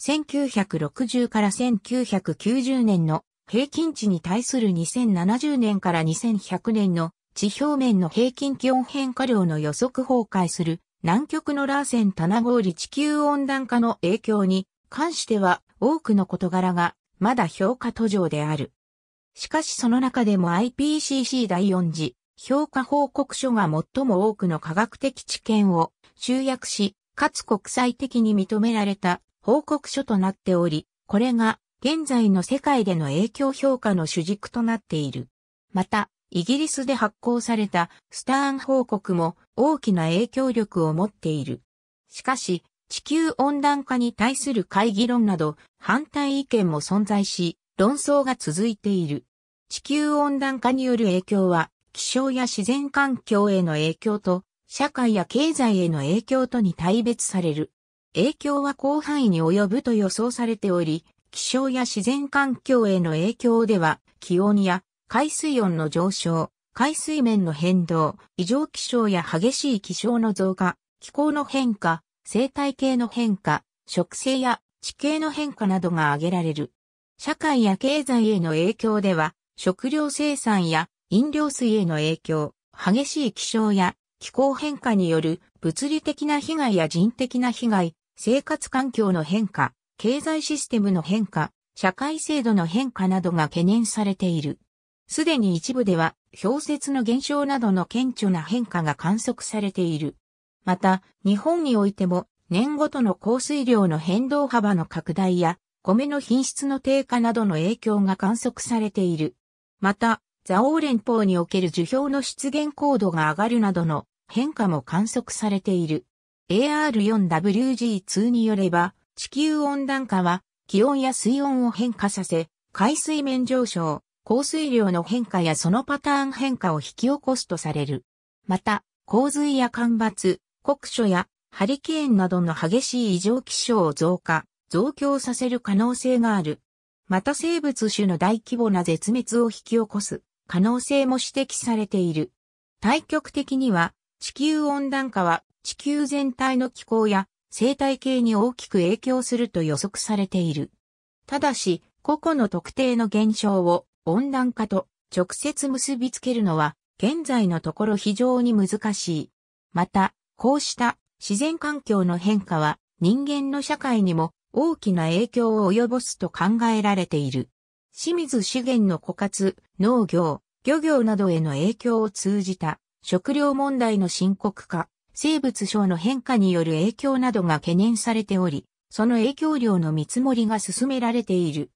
1960から1990年の平均値に対する2070年から2100年の地表面の平均気温変化量の予測崩壊する南極のラーセン棚氷地球温暖化の影響に関しては多くの事柄がまだ評価途上である。しかしその中でも IPCC 第4次評価報告書が最も多くの科学的知見を集約し、かつ国際的に認められた報告書となっており、これが現在の世界での影響評価の主軸となっている。また、イギリスで発行されたスターン報告も大きな影響力を持っている。しかし、地球温暖化に対する会議論など反対意見も存在し、論争が続いている。地球温暖化による影響は、気象や自然環境への影響と、社会や経済への影響とに大別される。影響は広範囲に及ぶと予想されており、気象や自然環境への影響では、気温や海水温の上昇、海水面の変動、異常気象や激しい気象の増加、気候の変化、生態系の変化、植生や地形の変化などが挙げられる。社会や経済への影響では、食料生産や飲料水への影響、激しい気象や気候変化による物理的な被害や人的な被害、生活環境の変化、経済システムの変化、社会制度の変化などが懸念されている。すでに一部では、氷雪の減少などの顕著な変化が観測されている。また、日本においても、年ごとの降水量の変動幅の拡大や、米の品質の低下などの影響が観測されている。また、蔵王連邦における樹氷の出現高度が上がるなどの変化も観測されている。AR4WG2 によれば、地球温暖化は気温や水温を変化させ、海水面上昇、降水量の変化やそのパターン変化を引き起こすとされる。また、洪水や干ばつ、酷暑やハリケーンなどの激しい異常気象を増加、増強させる可能性がある。また生物種の大規模な絶滅を引き起こす可能性も指摘されている。対極的には地球温暖化は地球全体の気候や生態系に大きく影響すると予測されている。ただし、個々の特定の現象を温暖化と直接結びつけるのは現在のところ非常に難しい。また、こうした自然環境の変化は人間の社会にも大きな影響を及ぼすと考えられている。清水資源の枯渇、農業、漁業などへの影響を通じた食料問題の深刻化、生物省の変化による影響などが懸念されており、その影響量の見積もりが進められている。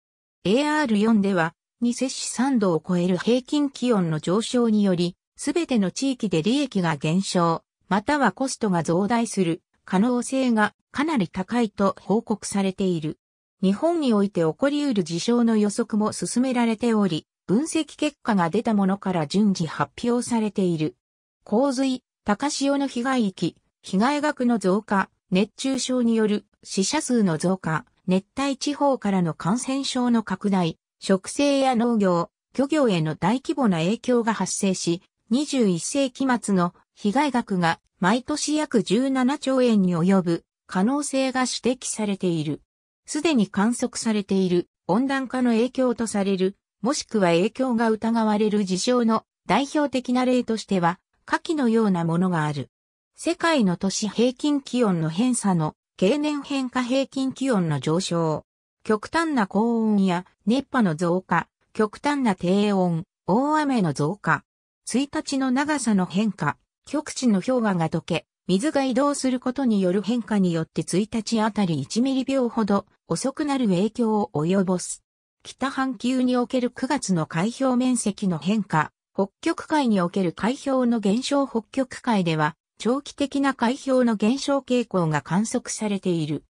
AR4 では、2摂氏3度を超える平均気温の上昇により、すべての地域で利益が減少、またはコストが増大する可能性がかなり高いと報告されている。日本において起こり得る事象の予測も進められており、分析結果が出たものから順次発表されている。洪水、高潮の被害域、被害額の増加、熱中症による死者数の増加、熱帯地方からの感染症の拡大、植生や農業、漁業への大規模な影響が発生し、21世紀末の被害額が毎年約17兆円に及ぶ可能性が指摘されている。すでに観測されている温暖化の影響とされる、もしくは影響が疑われる事象の代表的な例としては、下記のようなものがある。世界の都市平均気温の偏差の経年変化平均気温の上昇、極端な高温や熱波の増加、極端な低温、大雨の増加、1日の長さの変化、極地の氷河が溶け、水が移動することによる変化によって1日あたり1ミリ秒ほど遅くなる影響を及ぼす。北半球における9月の海表面積の変化、北極海における海氷の減少北極海では、長期的な海氷の減少傾向が観測されている。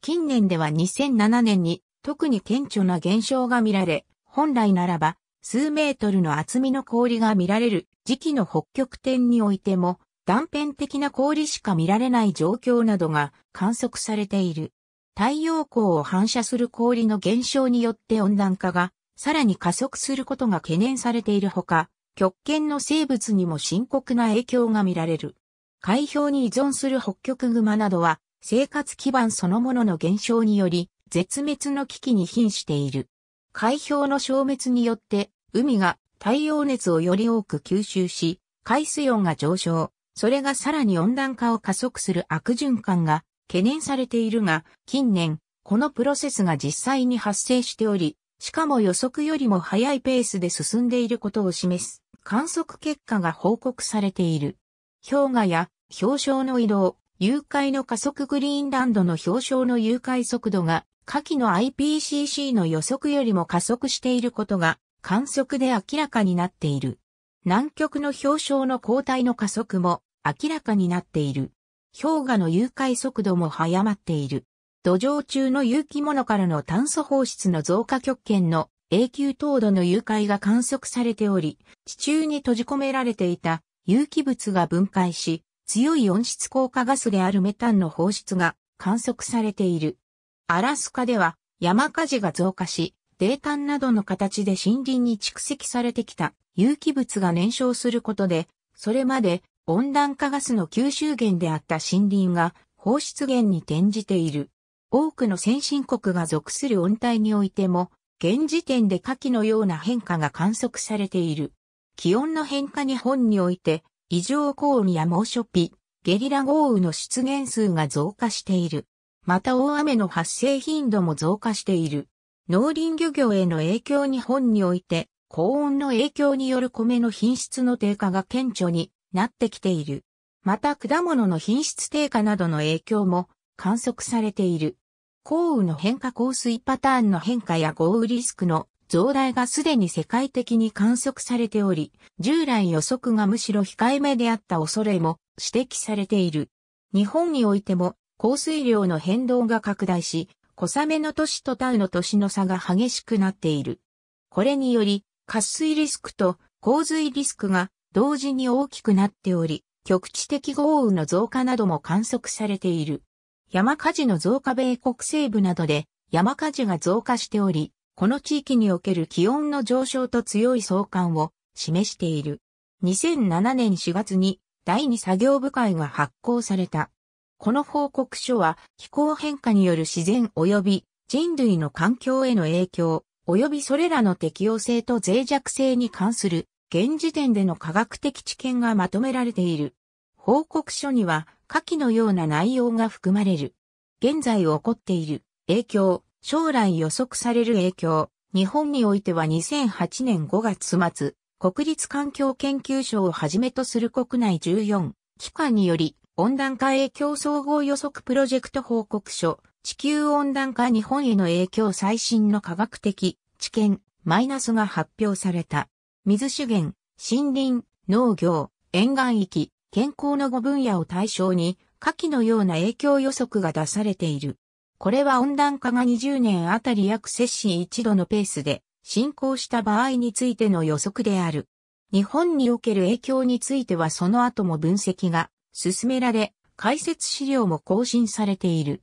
近年では2007年に特に顕著な現象が見られ、本来ならば数メートルの厚みの氷が見られる時期の北極点においても断片的な氷しか見られない状況などが観測されている。太陽光を反射する氷の減少によって温暖化がさらに加速することが懸念されているほか、極限の生物にも深刻な影響が見られる。海氷に依存する北極熊などは、生活基盤そのものの減少により、絶滅の危機に瀕している。海氷の消滅によって、海が太陽熱をより多く吸収し、海水温が上昇、それがさらに温暖化を加速する悪循環が懸念されているが、近年、このプロセスが実際に発生しており、しかも予測よりも早いペースで進んでいることを示す。観測結果が報告されている。氷河や氷床の移動、誘拐の加速グリーンランドの氷床の誘拐速度が下記の IPCC の予測よりも加速していることが観測で明らかになっている。南極の氷床の交代の加速も明らかになっている。氷河の誘拐速度も早まっている。土壌中の有機物からの炭素放出の増加極限の永久凍土の融解が観測されており、地中に閉じ込められていた有機物が分解し、強い温室効果ガスであるメタンの放出が観測されている。アラスカでは山火事が増加し、泥炭などの形で森林に蓄積されてきた有機物が燃焼することで、それまで温暖化ガスの吸収源であった森林が放出源に転じている。多くの先進国が属する温帯においても現時点で下記のような変化が観測されている。気温の変化日本において、異常高温や猛暑日、ゲリラ豪雨の出現数が増加している。また大雨の発生頻度も増加している。農林漁業への影響日本において、高温の影響による米の品質の低下が顕著になってきている。また果物の品質低下などの影響も観測されている。降雨の変化降水パターンの変化や豪雨リスクの増大がすでに世界的に観測されており、従来予測がむしろ控えめであった恐れも指摘されている。日本においても降水量の変動が拡大し、小雨の年とタウの年の差が激しくなっている。これにより、渇水リスクと洪水リスクが同時に大きくなっており、局地的豪雨の増加なども観測されている。山火事の増加米国西部などで山火事が増加しており、この地域における気温の上昇と強い相関を示している。2007年4月に第2作業部会が発行された。この報告書は気候変化による自然及び人類の環境への影響及びそれらの適応性と脆弱性に関する現時点での科学的知見がまとめられている。報告書には下記のような内容が含まれる。現在起こっている影響、将来予測される影響、日本においては2008年5月末、国立環境研究所をはじめとする国内14機関により温暖化影響総合予測プロジェクト報告書、地球温暖化日本への影響最新の科学的知見、マイナスが発表された。水資源、森林、農業、沿岸域、健康の5分野を対象に、下記のような影響予測が出されている。これは温暖化が20年あたり約摂氏1度のペースで進行した場合についての予測である。日本における影響についてはその後も分析が進められ、解説資料も更新されている。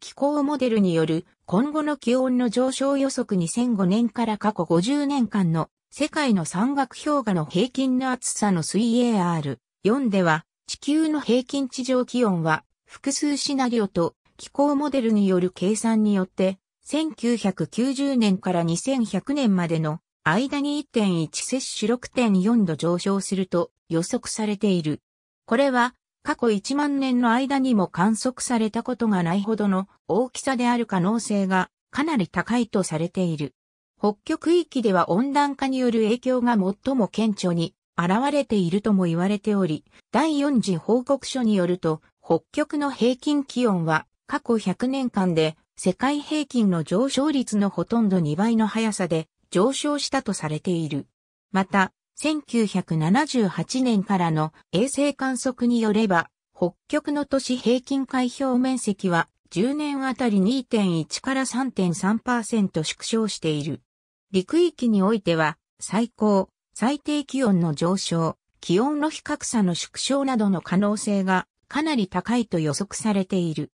気候モデルによる今後の気温の上昇予測2005年から過去50年間の世界の山岳氷河の平均の厚さの水 AR 4では、地球の平均地上気温は、複数シナリオと気候モデルによる計算によって、1990年から2100年までの間に1.1摂取6.4度上昇すると予測されている。これは過去1万年の間にも観測されたことがないほどの大きさである可能性がかなり高いとされている。北極域では温暖化による影響が最も顕著に現れているとも言われており、第四次報告書によると、北極の平均気温は過去100年間で世界平均の上昇率のほとんど2倍の速さで上昇したとされている。また、1978年からの衛星観測によれば、北極の都市平均海表面積は10年あたり2.1から3.3%縮小している。陸域においては最高最低気温の上昇、気温の比較差の縮小などの可能性がかなり高いと予測されている。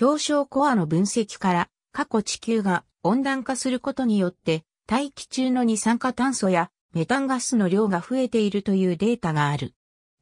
表彰コアの分析から過去地球が温暖化することによって大気中の二酸化炭素やメタンガスの量が増えているというデータがある。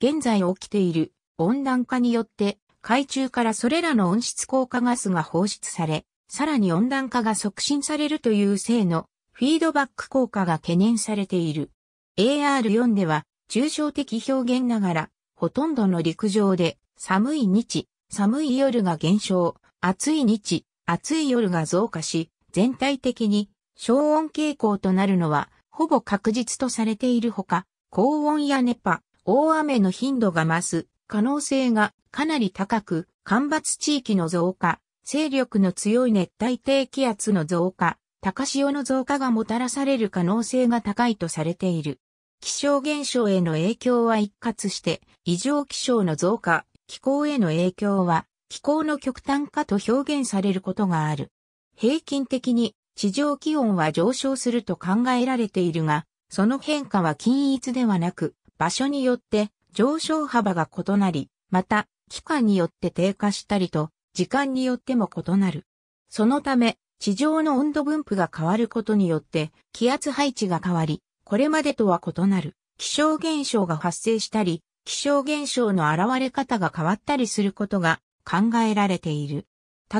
現在起きている温暖化によって海中からそれらの温室効果ガスが放出され、さらに温暖化が促進されるという性のフィードバック効果が懸念されている。AR4 では、抽象的表現ながら、ほとんどの陸上で、寒い日、寒い夜が減少、暑い日、暑い夜が増加し、全体的に消音傾向となるのは、ほぼ確実とされているほか、高温や熱波、大雨の頻度が増す可能性がかなり高く、干ばつ地域の増加、勢力の強い熱帯低気圧の増加、高潮の増加がもたらされる可能性が高いとされている。気象現象への影響は一括して、異常気象の増加、気候への影響は、気候の極端化と表現されることがある。平均的に地上気温は上昇すると考えられているが、その変化は均一ではなく、場所によって上昇幅が異なり、また、期間によって低下したりと、時間によっても異なる。そのため、地上の温度分布が変わることによって気圧配置が変わり、これまでとは異なる気象現象が発生したり、気象現象の現れ方が変わったりすることが考えられている。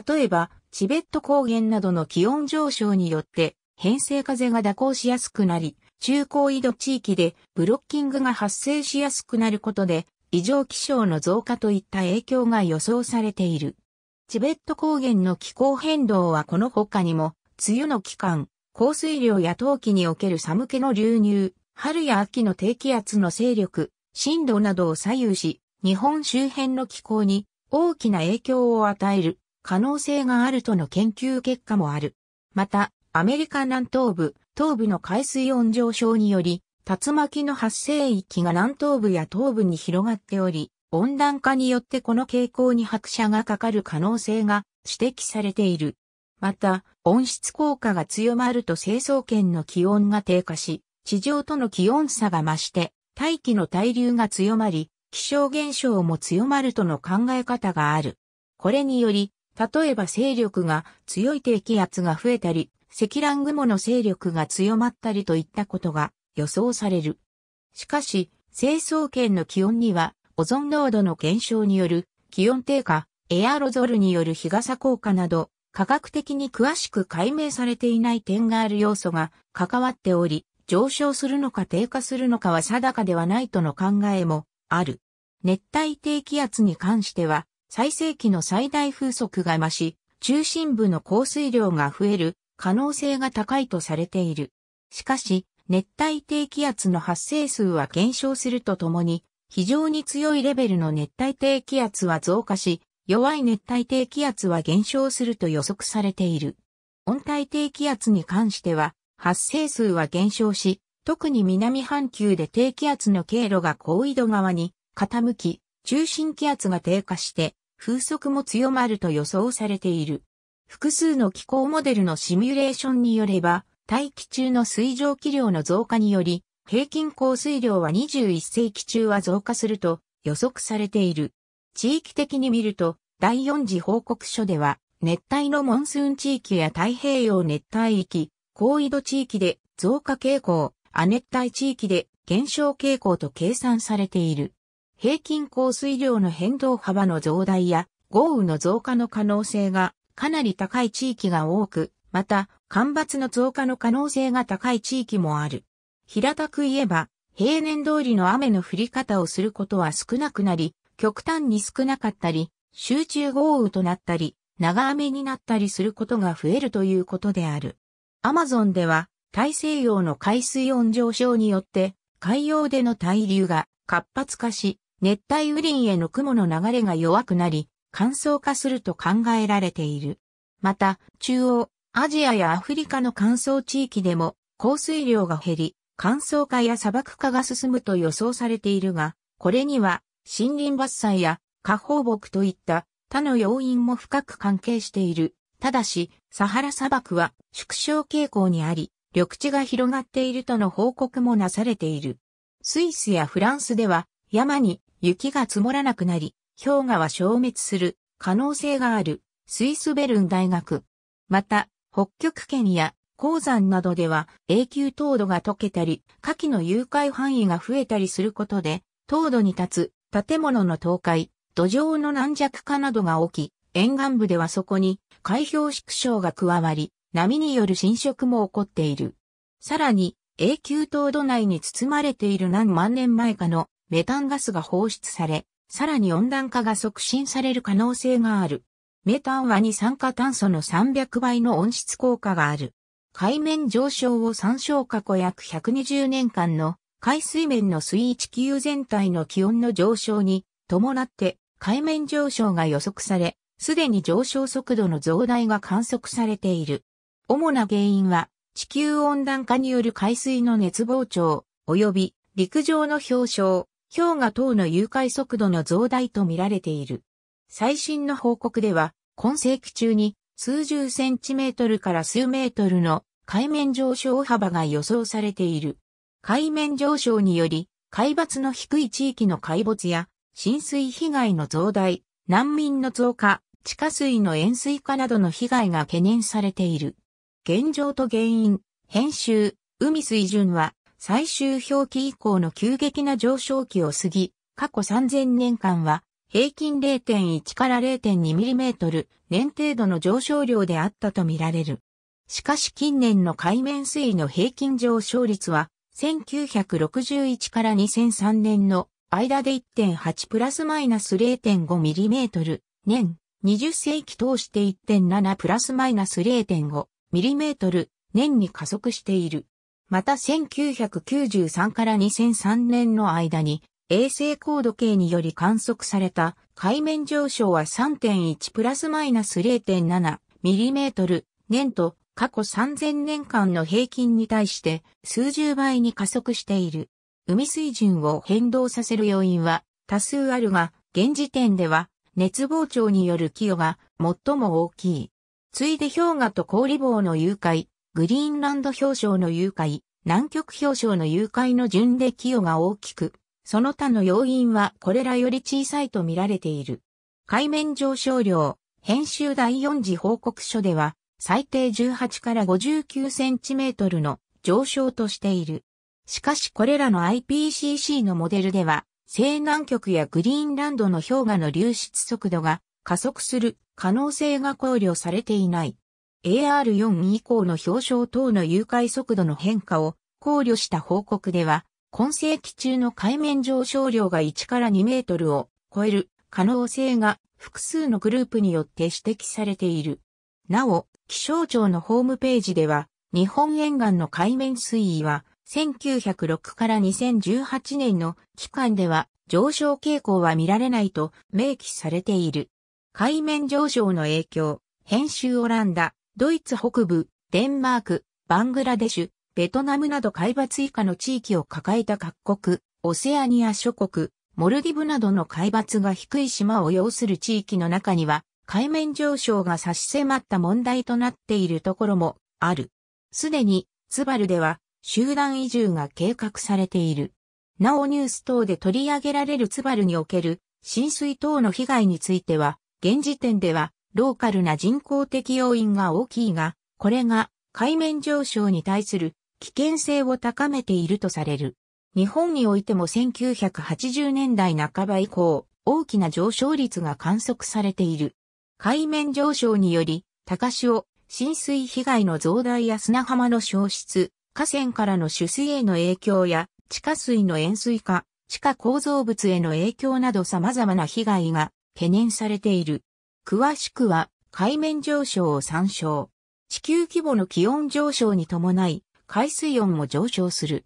例えば、チベット高原などの気温上昇によって変性風が蛇行しやすくなり、中高緯度地域でブロッキングが発生しやすくなることで、異常気象の増加といった影響が予想されている。チベット高原の気候変動はこの他にも、梅雨の期間、降水量や冬季における寒気の流入、春や秋の低気圧の勢力、震度などを左右し、日本周辺の気候に大きな影響を与える可能性があるとの研究結果もある。また、アメリカ南東部、東部の海水温上昇により、竜巻の発生域が南東部や東部に広がっており、温暖化によってこの傾向に拍車がかかる可能性が指摘されている。また、温室効果が強まると成層圏の気温が低下し、地上との気温差が増して、大気の対流が強まり、気象現象も強まるとの考え方がある。これにより、例えば勢力が強い低気圧が増えたり、積乱雲の勢力が強まったりといったことが予想される。しかし、成層圏の気温にはオゾン濃度の減少による気温低下、エアロゾルによる日傘効果など、科学的に詳しく解明されていない点がある要素が関わっており、上昇するのか低下するのかは定かではないとの考えもある。熱帯低気圧に関しては、最盛期の最大風速が増し、中心部の降水量が増える可能性が高いとされている。しかし、熱帯低気圧の発生数は減少するとともに、非常に強いレベルの熱帯低気圧は増加し、弱い熱帯低気圧は減少すると予測されている。温帯低気圧に関しては、発生数は減少し、特に南半球で低気圧の経路が高緯度側に傾き、中心気圧が低下して風速も強まると予想されている。複数の気候モデルのシミュレーションによれば、大気中の水蒸気量の増加により、平均降水量は21世紀中は増加すると予測されている。地域的に見ると、第4次報告書では、熱帯のモンスーン地域や太平洋熱帯域、高緯度地域で増加傾向、亜熱帯地域で減少傾向と計算されている。平均降水量の変動幅の増大や豪雨の増加の可能性がかなり高い地域が多く、また干ばつの増加の可能性が高い地域もある。平たく言えば、平年通りの雨の降り方をすることは少なくなり、極端に少なかったり、集中豪雨となったり、長雨になったりすることが増えるということである。アマゾンでは、大西洋の海水温上昇によって、海洋での対流が活発化し、熱帯雨林への雲の流れが弱くなり、乾燥化すると考えられている。また、中央、アジアやアフリカの乾燥地域でも降水量が減り、乾燥化や砂漠化が進むと予想されているが、これには森林伐採や下放牧といった他の要因も深く関係している。ただし、サハラ砂漠は縮小傾向にあり、緑地が広がっているとの報告もなされている。スイスやフランスでは山に雪が積もらなくなり、氷河は消滅する可能性があるスイスベルン大学。また、北極圏や鉱山などでは永久凍土が溶けたり、火器の誘拐範囲が増えたりすることで、凍土に立つ建物の倒壊、土壌の軟弱化などが起き、沿岸部ではそこに海氷縮小が加わり、波による侵食も起こっている。さらに、永久凍土内に包まれている何万年前かのメタンガスが放出され、さらに温暖化が促進される可能性がある。メタンは二酸化炭素の300倍の温室効果がある。海面上昇を参照過去約120年間の海水面の水位地球全体の気温の上昇に伴って海面上昇が予測され、すでに上昇速度の増大が観測されている。主な原因は地球温暖化による海水の熱膨張及び陸上の氷床、氷河等の融解速度の増大とみられている。最新の報告では今世紀中に数十センチメートルから数メートルの海面上昇幅が予想されている。海面上昇により、海抜の低い地域の海没や浸水被害の増大、難民の増加、地下水の塩水化などの被害が懸念されている。現状と原因、編集、海水準は最終表記以降の急激な上昇期を過ぎ、過去3000年間は平均0.1から0.2ミリメートル、年程度の上昇量であったとみられる。しかし近年の海面水位の平均上昇率は、1961から2003年の間で1.8プラスマイナス0.5ミリメートル、年、20世紀通して1.7プラスマイナス0.5ミリメートル、年に加速している。また1993から2003年の間に衛星高度計により観測された海面上昇は3.1プラスマイナス0.7ミリメートル年と過去3000年間の平均に対して数十倍に加速している。海水準を変動させる要因は多数あるが、現時点では熱膨張による寄与が最も大きい。次いで氷河と氷棒の誘拐、グリーンランド氷床の誘拐、南極氷床の誘拐の順で寄与が大きく、その他の要因はこれらより小さいと見られている。海面上昇量、編集第4次報告書では、最低18から59センチメートルの上昇としている。しかしこれらの IPCC のモデルでは、西南極やグリーンランドの氷河の流出速度が加速する可能性が考慮されていない。AR4 以降の氷床等の誘拐速度の変化を考慮した報告では、今世紀中の海面上昇量が1から2メートルを超える可能性が複数のグループによって指摘されている。なお、気象庁のホームページでは、日本沿岸の海面水位は、1906から2018年の期間では上昇傾向は見られないと明記されている。海面上昇の影響、編集オランダ、ドイツ北部、デンマーク、バングラデシュ、ベトナムなど海抜以下の地域を抱えた各国、オセアニア諸国、モルディブなどの海抜が低い島を要する地域の中には、海面上昇が差し迫った問題となっているところもある。すでに、ツバルでは集団移住が計画されている。なおニュース等で取り上げられるツバルにおける浸水等の被害については、現時点ではローカルな人工的要因が大きいが、これが海面上昇に対する危険性を高めているとされる。日本においても1980年代半ば以降、大きな上昇率が観測されている。海面上昇により、高潮、浸水被害の増大や砂浜の消失、河川からの取水への影響や、地下水の塩水化、地下構造物への影響など様々な被害が懸念されている。詳しくは海面上昇を参照。地球規模の気温上昇に伴い、海水温も上昇する。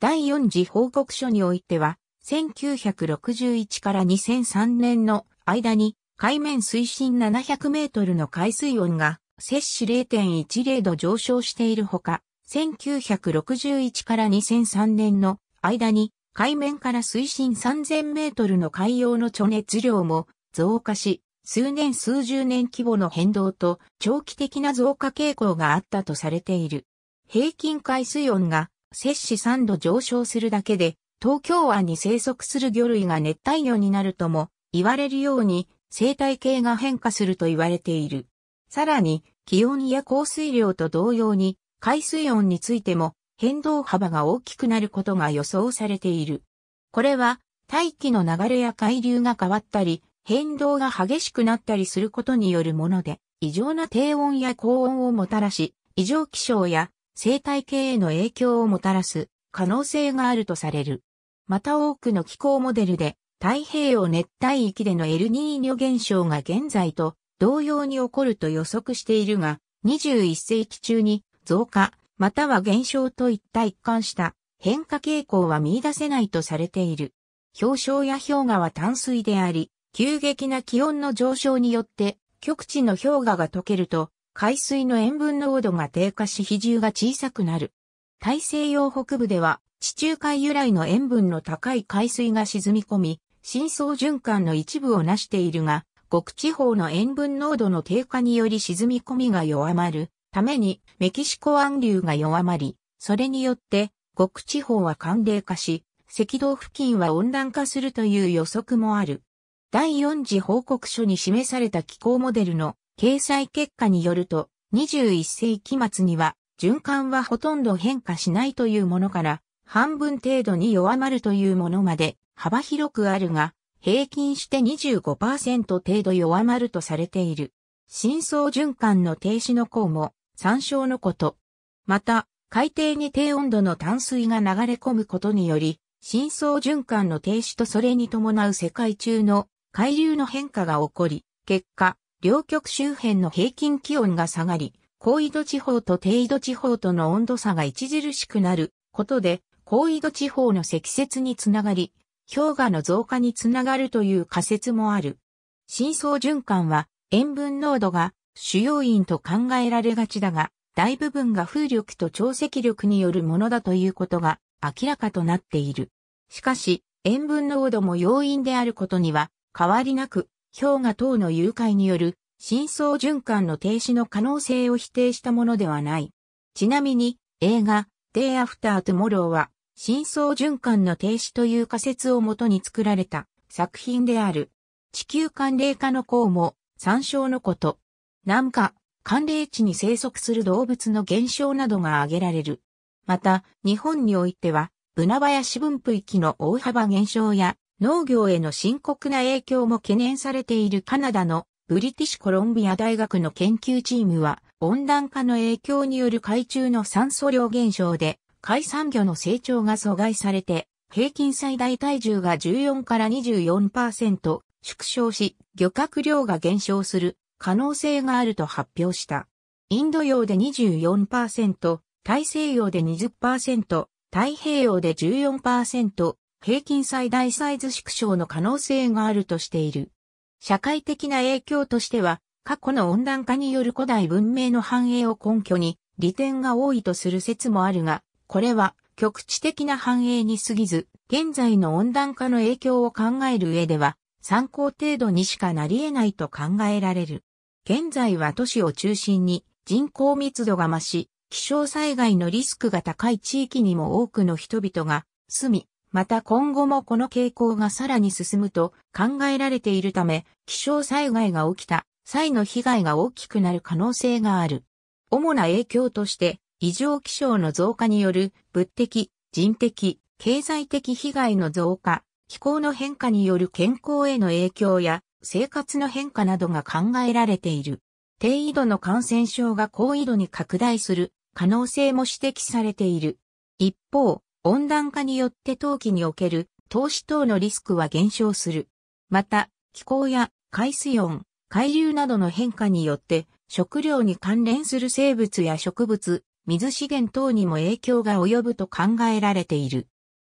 第4次報告書においては、1961から2003年の間に海面水深700メートルの海水温が摂取0.10度上昇しているほか、1961から2003年の間に海面から水深3000メートルの海洋の貯熱量も増加し、数年数十年規模の変動と長期的な増加傾向があったとされている。平均海水温が摂氏3度上昇するだけで、東京湾に生息する魚類が熱帯魚になるとも言われるように生態系が変化すると言われている。さらに、気温や降水量と同様に、海水温についても変動幅が大きくなることが予想されている。これは、大気の流れや海流が変わったり、変動が激しくなったりすることによるもので、異常な低温や高温をもたらし、異常気象や生態系への影響をもたらす可能性があるとされる。また多くの気候モデルで太平洋熱帯域でのエルニーニョ現象が現在と同様に起こると予測しているが、21世紀中に増加、または減少といった一貫した変化傾向は見出せないとされている。氷床や氷河は淡水であり、急激な気温の上昇によって極地の氷河が溶けると海水の塩分濃度が低下し比重が小さくなる。大西洋北部では地中海由来の塩分の高い海水が沈み込み、深層循環の一部を成しているが、極地方の塩分濃度の低下により沈み込みが弱まるためにメキシコ湾流が弱まり、それによって極地方は寒冷化し、赤道付近は温暖化するという予測もある。第4次報告書に示された気候モデルの掲載結果によると、21世紀末には、循環はほとんど変化しないというものから、半分程度に弱まるというものまで幅広くあるが、平均して25%程度弱まるとされている。深層循環の停止の項も参照のこと。また、海底に低温度の淡水が流れ込むことにより、深層循環の停止とそれに伴う世界中の海流の変化が起こり、結果、両極周辺の平均気温が下がり、高緯度地方と低緯度地方との温度差が著しくなることで、高緯度地方の積雪につながり、氷河の増加につながるという仮説もある。深層循環は塩分濃度が主要因と考えられがちだが、大部分が風力と潮汐力によるものだということが明らかとなっている。しかし、塩分濃度も要因であることには変わりなく、氷河等の誘拐による深層循環の停止の可能性を否定したものではない。ちなみに映画 Day After Tomorrow は深層循環の停止という仮説をもとに作られた作品である。地球寒冷化の項も参照のこと。南下、寒冷地に生息する動物の減少などが挙げられる。また、日本においては、ブナ林分布域の大幅減少や農業への深刻な影響も懸念されているカナダのブリティッシュコロンビア大学の研究チームは温暖化の影響による海中の酸素量減少で海産魚の成長が阻害されて平均最大体重が14から24%縮小し漁獲量が減少する可能性があると発表した。インド洋で24%、大西洋で20%、太平洋で14%、平均最大サイズ縮小の可能性があるとしている。社会的な影響としては、過去の温暖化による古代文明の繁栄を根拠に、利点が多いとする説もあるが、これは局地的な繁栄に過ぎず、現在の温暖化の影響を考える上では、参考程度にしかなり得ないと考えられる。現在は都市を中心に人口密度が増し、気象災害のリスクが高い地域にも多くの人々が住み、また今後もこの傾向がさらに進むと考えられているため、気象災害が起きた際の被害が大きくなる可能性がある。主な影響として、異常気象の増加による物的、人的、経済的被害の増加、気候の変化による健康への影響や生活の変化などが考えられている。低緯度の感染症が高緯度に拡大する可能性も指摘されている。一方、温暖化によって冬季における投資等のリスクは減少する。また、気候や海水温、海流などの変化によって、食料に関連する生物や植物、水資源等にも影響が及ぶと考えられている。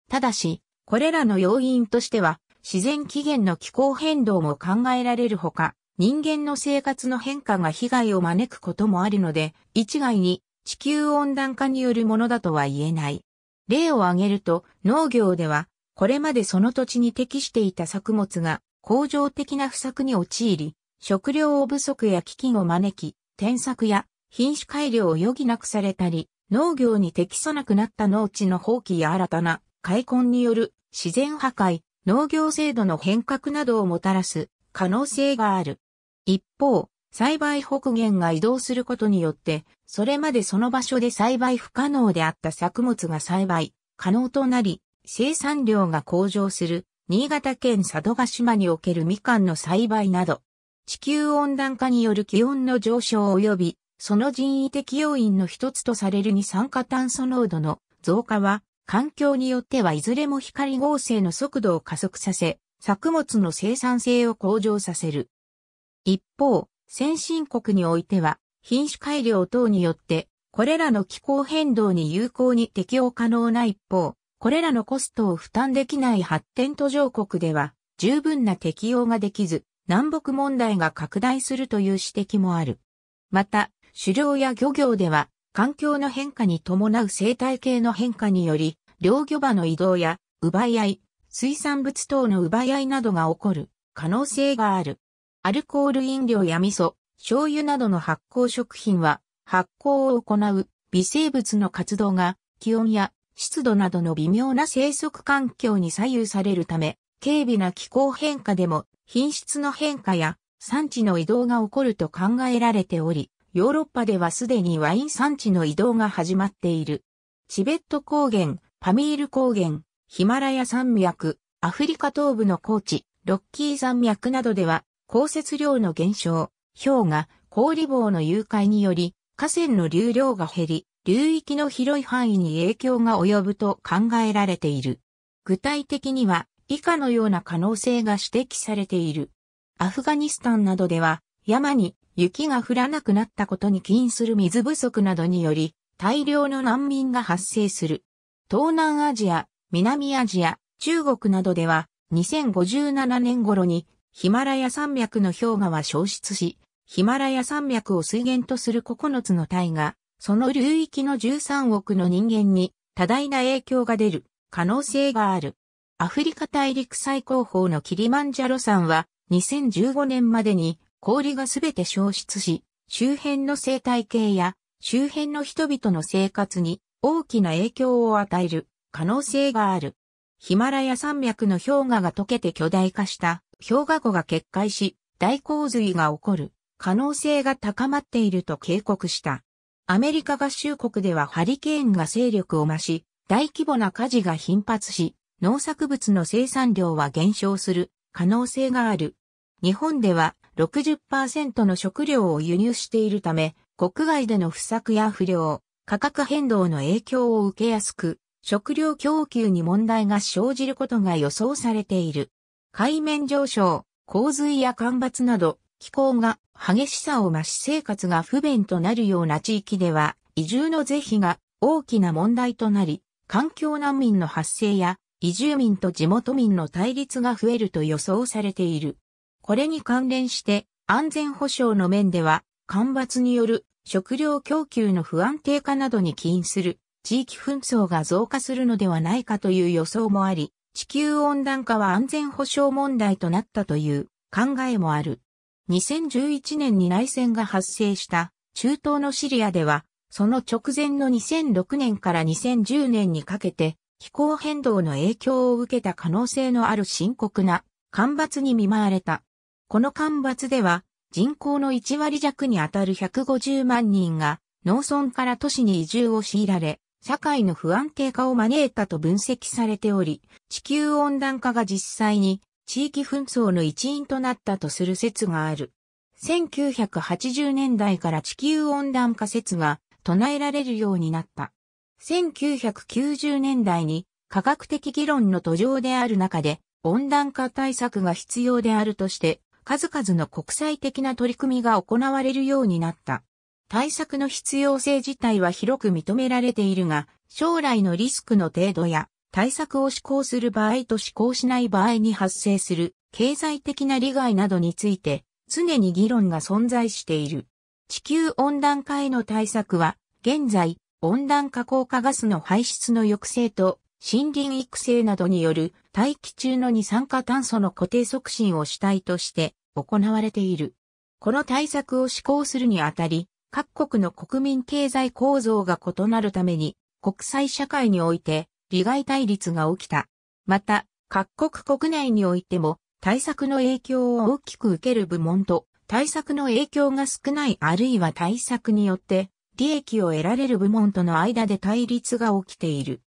ただし、これらの要因としては、自然起源の気候変動も考えられるほか、人間の生活の変化が被害を招くこともあるので、一概に地球温暖化によるものだとは言えない。例を挙げると、農業では、これまでその土地に適していた作物が、恒常的な不作に陥り、食料を不足や飢饉を招き、転作や品種改良を余儀なくされたり、農業に適さなくなった農地の放棄や新たな開墾による自然破壊、農業制度の変革などをもたらす可能性がある。一方、栽培北限が移動することによって、それまでその場所で栽培不可能であった作物が栽培可能となり、生産量が向上する新潟県佐渡島におけるみかんの栽培など、地球温暖化による気温の上昇及び、その人為的要因の一つとされる二酸化炭素濃度の増加は、環境によってはいずれも光合成の速度を加速させ、作物の生産性を向上させる。一方、先進国においては、品種改良等によって、これらの気候変動に有効に適応可能な一方、これらのコストを負担できない発展途上国では、十分な適用ができず、南北問題が拡大するという指摘もある。また、狩猟や漁業では、環境の変化に伴う生態系の変化により、両業場の移動や、奪い合い、水産物等の奪い合いなどが起こる可能性がある。アルコール飲料や味噌、醤油などの発酵食品は、発酵を行う微生物の活動が気温や湿度などの微妙な生息環境に左右されるため、軽微な気候変化でも品質の変化や産地の移動が起こると考えられており、ヨーロッパではすでにワイン産地の移動が始まっている。チベット高原、パミール高原、ヒマラヤ山脈、アフリカ東部の高地、ロッキー山脈などでは降雪量の減少、氷河、氷棒の融解により、河川の流量が減り、流域の広い範囲に影響が及ぶと考えられている。具体的には、以下のような可能性が指摘されている。アフガニスタンなどでは、山に雪が降らなくなったことに起因する水不足などにより、大量の難民が発生する。東南アジア、南アジア、中国などでは、2057年頃にヒマラヤ山脈の氷河は消失し、ヒマラヤ山脈を水源とする9つの体が、その流域の13億の人間に多大な影響が出る可能性がある。アフリカ大陸最高峰のキリマンジャロ山は2015年までに氷がすべて消失し、周辺の生態系や周辺の人々の生活に大きな影響を与える可能性がある。ヒマラヤ山脈の氷河が溶けて巨大化した氷河湖が決壊し、大洪水が起こる可能性が高まっていると警告した。アメリカ合衆国ではハリケーンが勢力を増し、大規模な火事が頻発し、農作物の生産量は減少する可能性がある。日本では60%の食料を輸入しているため、国外での不作や不良、価格変動の影響を受けやすく、食料供給に問題が生じることが予想されている。海面上昇、洪水や干ばつなど、気候が激しさを増し生活が不便となるような地域では、移住の是非が大きな問題となり、環境難民の発生や、移住民と地元民の対立が増えると予想されている。これに関連して、安全保障の面では、干ばつによる食料供給の不安定化などに起因する地域紛争が増加するのではないかという予想もあり、地球温暖化は安全保障問題となったという考えもある。2011年に内戦が発生した中東のシリアでは、その直前の2006年から2010年にかけて気候変動の影響を受けた可能性のある深刻な干ばつに見舞われた。この干ばつでは人口の1割弱にあたる150万人が農村から都市に移住を強いられ、社会の不安定化を招いたと分析されており、地球温暖化が実際に地域紛争の一因となったとする説がある。1980年代から地球温暖化説が唱えられるようになった。1990年代に科学的議論の途上である中で温暖化対策が必要であるとして数々の国際的な取り組みが行われるようになった。対策の必要性自体は広く認められているが、将来のリスクの程度や対策を施行する場合と施行しない場合に発生する経済的な利害などについて常に議論が存在している。地球温暖化への対策は現在温暖化効果ガスの排出の抑制と森林育成などによる大気中の二酸化炭素の固定促進を主体として行われている。この対策を施行するにあたり、各国の国民経済構造が異なるために、国際社会において、利害対立が起きた。また、各国国内においても、対策の影響を大きく受ける部門と、対策の影響が少ないあるいは対策によって、利益を得られる部門との間で対立が起きている。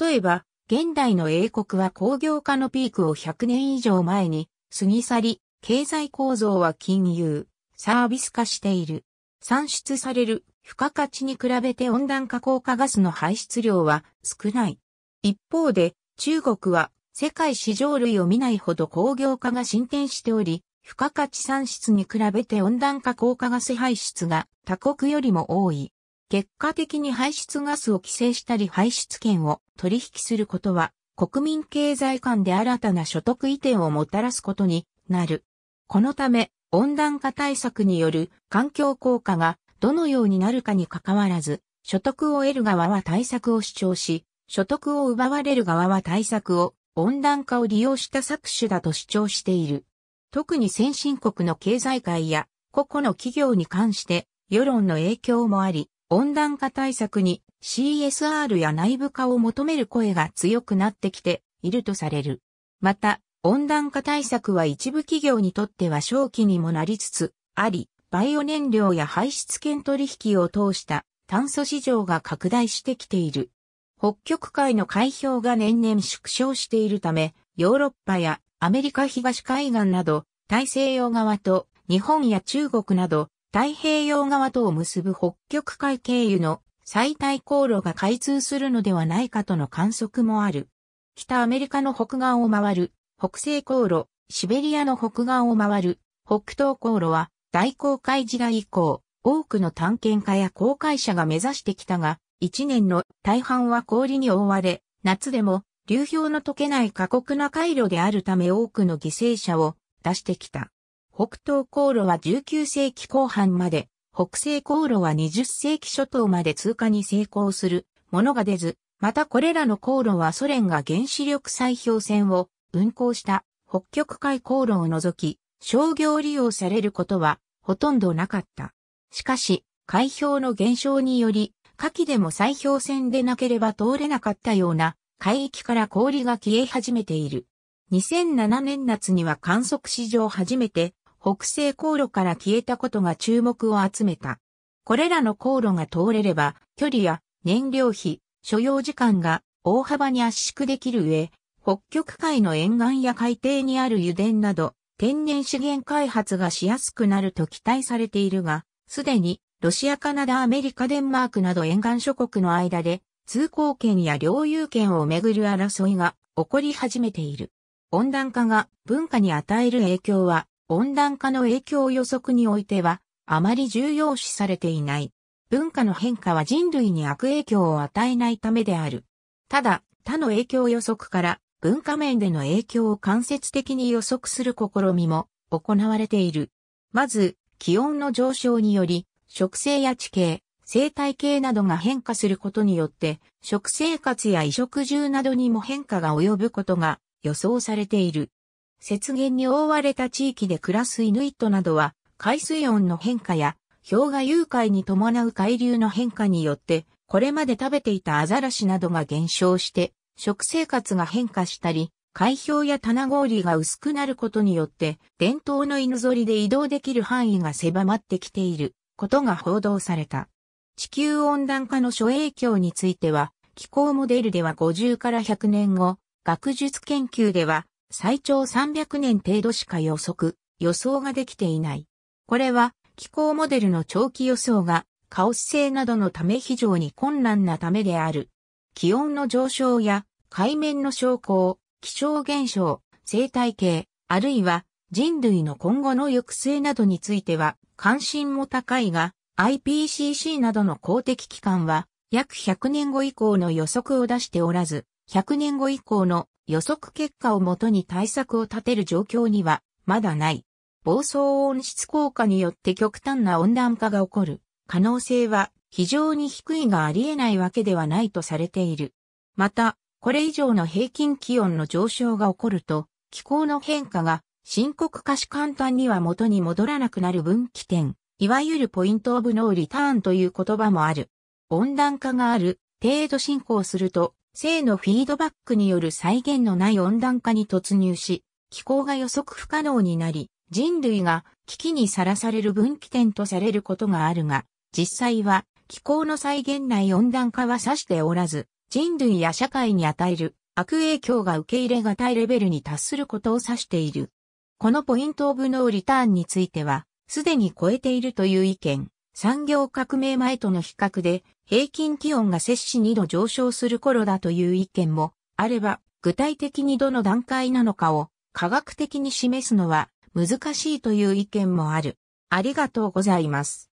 例えば、現代の英国は工業化のピークを100年以上前に過ぎ去り、経済構造は金融、サービス化している。産出される付加価値に比べて温暖化効果ガスの排出量は少ない。一方で、中国は世界市場類を見ないほど工業化が進展しており、付加価値産出に比べて温暖化効果ガス排出が他国よりも多い。結果的に排出ガスを規制したり排出権を取引することは国民経済間で新たな所得移転をもたらすことになる。このため温暖化対策による環境効果がどのようになるかに関わらず、所得を得る側は対策を主張し、所得を奪われる側は対策を温暖化を利用した搾取だと主張している。特に先進国の経済界や個々の企業に関して世論の影響もあり、温暖化対策に CSR や内部化を求める声が強くなってきているとされる。また、温暖化対策は一部企業にとっては正気にもなりつつあり、バイオ燃料や排出権取引を通した炭素市場が拡大してきている。北極海の海氷が年々縮小しているため、ヨーロッパやアメリカ東海岸など、大西洋側と日本や中国など、太平洋側とを結ぶ北極海経由の最大航路が開通するのではないかとの観測もある。北アメリカの北岸を回る北西航路、シベリアの北岸を回る、北東航路は、大航海時代以降、多くの探検家や航海者が目指してきたが、一年の大半は氷に覆われ、夏でも流氷の溶けない過酷な回路であるため多くの犠牲者を出してきた。北東航路は19世紀後半まで、北西航路は20世紀初頭まで通過に成功するものが出ず、またこれらの航路はソ連が原子力砕氷船を運航した北極海航路を除き、商業利用されることはほとんどなかった。しかし、海氷の減少により、夏季でも砕氷船でなければ通れなかったような海域から氷が消え始めている。2007年夏には観測史上初めて北西航路から消えたことが注目を集めた。これらの航路が通れれば距離や燃料費、所要時間が大幅に圧縮できる上、北極海の沿岸や海底にある油田など、天然資源開発がしやすくなると期待されているが、すでにロシア、カナダ、アメリカ、デンマークなど沿岸諸国の間で通行権や領有権をめぐる争いが起こり始めている。温暖化が文化に与える影響は、温暖化の影響予測においては、あまり重要視されていない。文化の変化は人類に悪影響を与えないためである。ただ、他の影響予測から文化面での影響を間接的に予測する試みも行われている。まず、気温の上昇により、植生や地形、生態系などが変化することによって、食生活や衣食住などにも変化が及ぶことが予想されている。雪原に覆われた地域で暮らすイヌイットなどは、海水温の変化や、氷河融解に伴う海流の変化によって、これまで食べていたアザラシなどが減少して、食生活が変化したり、海氷や棚氷が薄くなることによって、伝統の犬ぞりで移動できる範囲が狭まってきていることが報道された。地球温暖化の諸影響については、気候モデルでは50から100年後、学術研究では最長300年程度しか予測、予想ができていない。これは気候モデルの長期予想がカオス性などのため非常に困難なためである気温の上昇や海面の昇降、気象現象、生態系、あるいは人類の今後の抑制などについては関心も高いが、IPCC などの公的機関は約100年後以降の予測を出しておらず、100年後以降の予測結果をもとに対策を立てる状況にはまだない。暴走温室効果によって極端な温暖化が起こる可能性は非常に低いがありえないわけではないとされている。また、これ以上の平均気温の上昇が起こると、気候の変化が深刻化し簡単には元に戻らなくなる分岐点、いわゆるポイントオブノーリターンという言葉もある。温暖化がある程度進行すると、性のフィードバックによる再現のない温暖化に突入し、気候が予測不可能になり、人類が危機にさらされる分岐点とされることがあるが、実際は気候の際現内温暖化は指しておらず、人類や社会に与える悪影響が受け入れがたいレベルに達することを指している。このポイントオブノーリターンについては、すでに超えているという意見、産業革命前との比較で、平均気温が摂氏2度上昇する頃だという意見もあれば、具体的にどの段階なのかを科学的に示すのは難しいという意見もある。ありがとうございます。